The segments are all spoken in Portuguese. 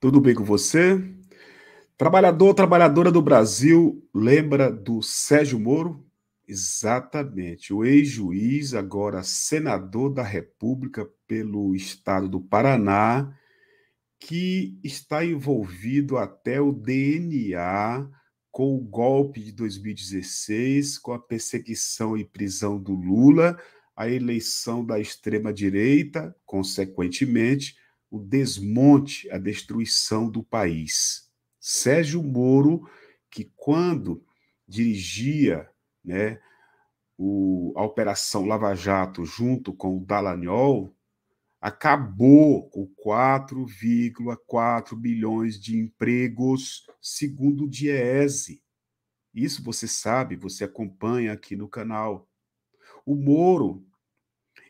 Tudo bem com você? Trabalhador, trabalhadora do Brasil, lembra do Sérgio Moro? Exatamente, o ex-juiz, agora senador da República pelo estado do Paraná, que está envolvido até o DNA com o golpe de 2016, com a perseguição e prisão do Lula, a eleição da extrema-direita, consequentemente, o desmonte, a destruição do país. Sérgio Moro, que quando dirigia né, o, a Operação Lava Jato junto com o Dallagnol, acabou com 4,4 bilhões de empregos, segundo o Diese. Isso você sabe, você acompanha aqui no canal. O Moro,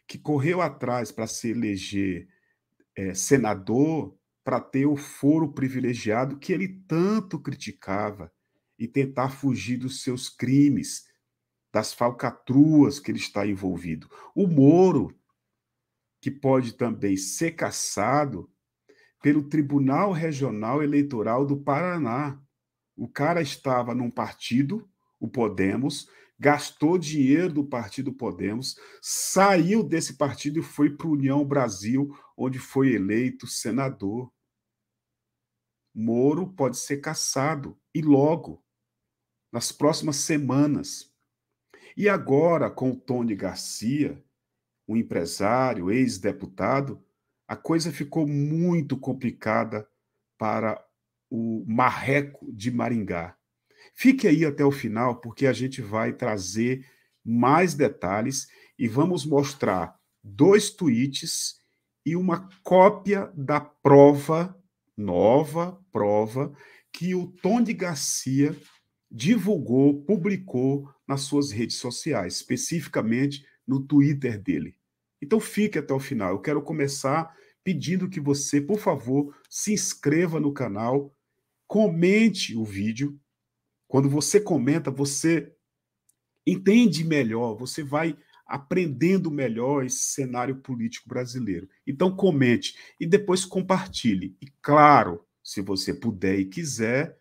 que correu atrás para se eleger é, senador para ter o foro privilegiado que ele tanto criticava e tentar fugir dos seus crimes, das falcatruas que ele está envolvido. O Moro, que pode também ser caçado pelo Tribunal Regional Eleitoral do Paraná. O cara estava num partido, o Podemos, gastou dinheiro do partido Podemos, saiu desse partido e foi para a União Brasil onde foi eleito senador. Moro pode ser cassado e logo, nas próximas semanas. E agora, com o Tony Garcia, um empresário, ex-deputado, a coisa ficou muito complicada para o Marreco de Maringá. Fique aí até o final, porque a gente vai trazer mais detalhes e vamos mostrar dois tweets e uma cópia da prova, nova prova, que o de Garcia divulgou, publicou nas suas redes sociais, especificamente no Twitter dele. Então fique até o final. Eu quero começar pedindo que você, por favor, se inscreva no canal, comente o vídeo. Quando você comenta, você entende melhor, você vai aprendendo melhor esse cenário político brasileiro. Então, comente e depois compartilhe. E, claro, se você puder e quiser,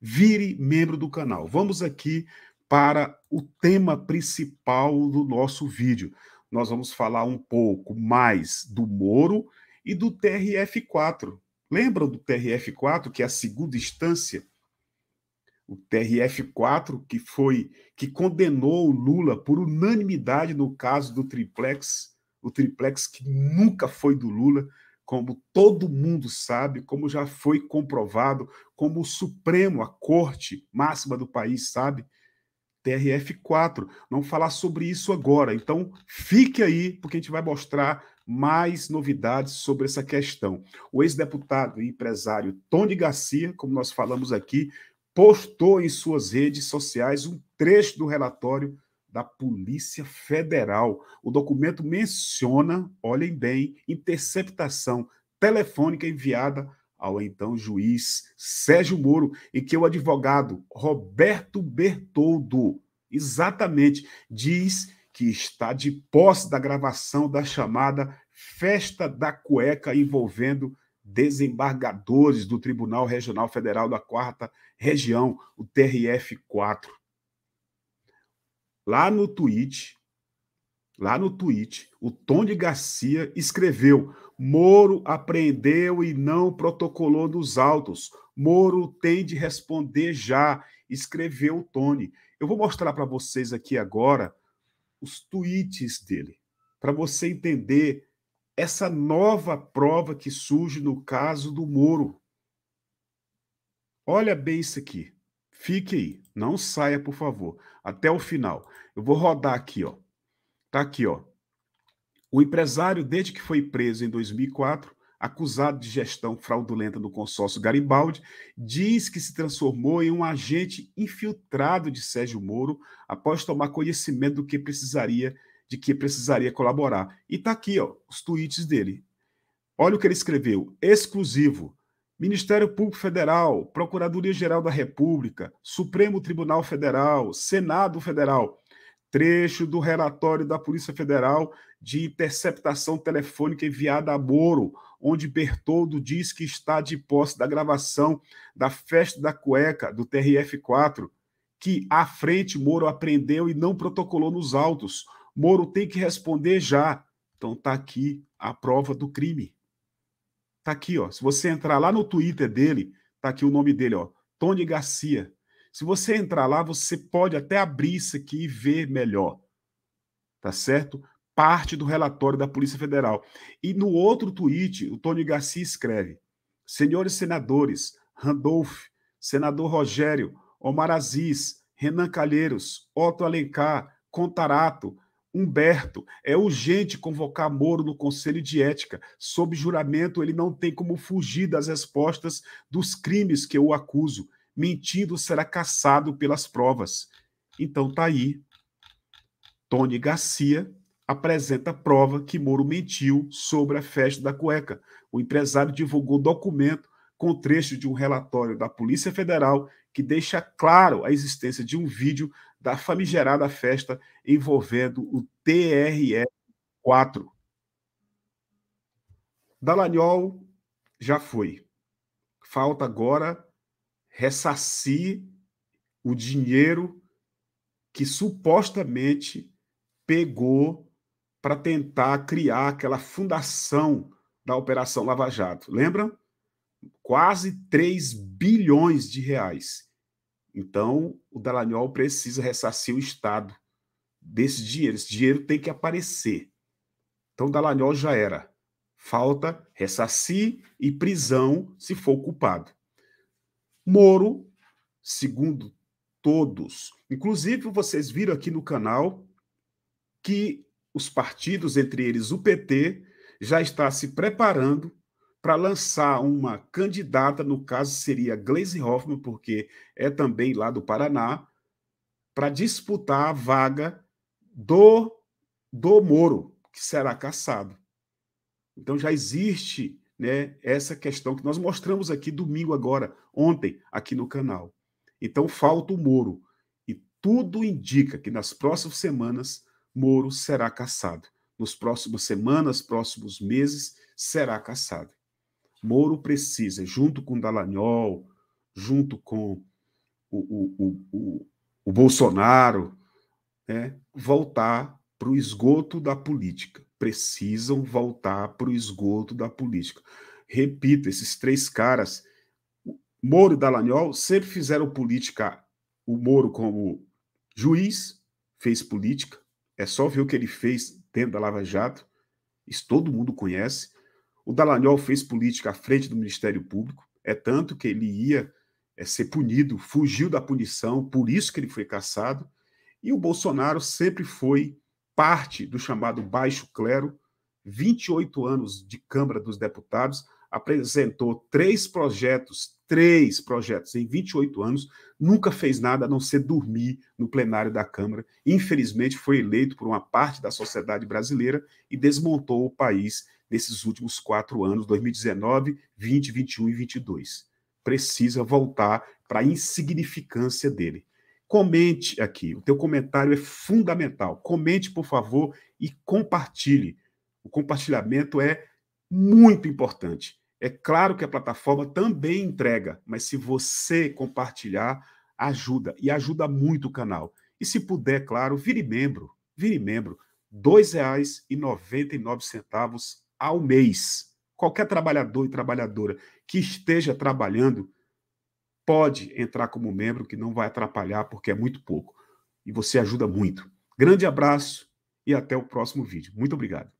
vire membro do canal. Vamos aqui para o tema principal do nosso vídeo. Nós vamos falar um pouco mais do Moro e do TRF4. Lembram do TRF4, que é a segunda instância o TRF4, que foi que condenou o Lula por unanimidade no caso do triplex, o triplex que nunca foi do Lula, como todo mundo sabe, como já foi comprovado, como o Supremo, a corte máxima do país sabe, TRF4. Não falar sobre isso agora. Então, fique aí, porque a gente vai mostrar mais novidades sobre essa questão. O ex-deputado e empresário Tony Garcia, como nós falamos aqui, postou em suas redes sociais um trecho do relatório da Polícia Federal. O documento menciona, olhem bem, interceptação telefônica enviada ao então juiz Sérgio Moro, em que o advogado Roberto Bertoldo, exatamente, diz que está de posse da gravação da chamada Festa da Cueca envolvendo desembargadores do Tribunal Regional Federal da Quarta Região, o TRF4. Lá no tweet, lá no tweet, o Tony Garcia escreveu: Moro apreendeu e não protocolou nos autos. Moro tem de responder já, escreveu o Tony. Eu vou mostrar para vocês aqui agora os tweets dele, para você entender essa nova prova que surge no caso do Moro. Olha bem isso aqui. Fique aí, não saia, por favor, até o final. Eu vou rodar aqui, ó. Tá aqui, ó. O empresário, desde que foi preso em 2004, acusado de gestão fraudulenta do consórcio Garibaldi, diz que se transformou em um agente infiltrado de Sérgio Moro após tomar conhecimento do que precisaria de que precisaria colaborar. E está aqui ó, os tweets dele. Olha o que ele escreveu: exclusivo. Ministério Público Federal, Procuradoria Geral da República, Supremo Tribunal Federal, Senado Federal. Trecho do relatório da Polícia Federal de interceptação telefônica enviada a Moro, onde Bertoldo diz que está de posse da gravação da festa da cueca do TRF-4, que à frente Moro apreendeu e não protocolou nos autos, Moro tem que responder já. Então tá aqui a prova do crime. Tá aqui, ó. Se você entrar lá no Twitter dele, tá aqui o nome dele, ó. Tony Garcia. Se você entrar lá, você pode até abrir isso aqui e ver melhor. Tá certo? Parte do relatório da Polícia Federal. E no outro tweet, o Tony Garcia escreve: Senhores senadores, Randolph, senador Rogério, Omar Aziz, Renan Calheiros, Otto Alencar, Contarato, Humberto, é urgente convocar Moro no Conselho de Ética. Sob juramento, ele não tem como fugir das respostas dos crimes que eu acuso. Mentindo, será caçado pelas provas. Então tá aí. Tony Garcia apresenta prova que Moro mentiu sobre a festa da cueca. O empresário divulgou documento com trecho de um relatório da Polícia Federal que deixa claro a existência de um vídeo da famigerada festa envolvendo o TRF-4. Dallagnol já foi. Falta agora ressarcir o dinheiro que supostamente pegou para tentar criar aquela fundação da Operação Lava Jato. Lembra? Quase 3 bilhões de reais. Então, o Dallagnol precisa ressarcir o Estado desse dinheiro. Esse dinheiro tem que aparecer. Então, o Dallagnol já era. Falta ressarcir e prisão se for culpado. Moro, segundo todos, inclusive vocês viram aqui no canal que os partidos, entre eles o PT, já está se preparando para lançar uma candidata, no caso seria Glaze Hoffman, porque é também lá do Paraná, para disputar a vaga do, do Moro, que será caçado. Então já existe né, essa questão que nós mostramos aqui domingo agora, ontem, aqui no canal. Então falta o Moro. E tudo indica que nas próximas semanas Moro será caçado. Nos próximas semanas, próximos meses, será caçado. Moro precisa, junto com Dallagnol, junto com o, o, o, o Bolsonaro, né, voltar para o esgoto da política. Precisam voltar para o esgoto da política. Repito, esses três caras, Moro e Dallagnol, sempre fizeram política. O Moro, como juiz, fez política. É só ver o que ele fez dentro da Lava Jato. Isso todo mundo conhece. O Dallagnol fez política à frente do Ministério Público, é tanto que ele ia é, ser punido, fugiu da punição, por isso que ele foi caçado. E o Bolsonaro sempre foi parte do chamado baixo clero, 28 anos de Câmara dos Deputados, apresentou três projetos, três projetos em 28 anos, nunca fez nada a não ser dormir no plenário da Câmara. Infelizmente, foi eleito por uma parte da sociedade brasileira e desmontou o país nesses últimos quatro anos, 2019, 20, 21 e 22. Precisa voltar para a insignificância dele. Comente aqui, o teu comentário é fundamental. Comente, por favor, e compartilhe. O compartilhamento é muito importante. É claro que a plataforma também entrega, mas se você compartilhar, ajuda e ajuda muito o canal. E se puder, claro, vire membro, vire membro. R$ 2,99 ao mês. Qualquer trabalhador e trabalhadora que esteja trabalhando pode entrar como membro, que não vai atrapalhar, porque é muito pouco. E você ajuda muito. Grande abraço e até o próximo vídeo. Muito obrigado.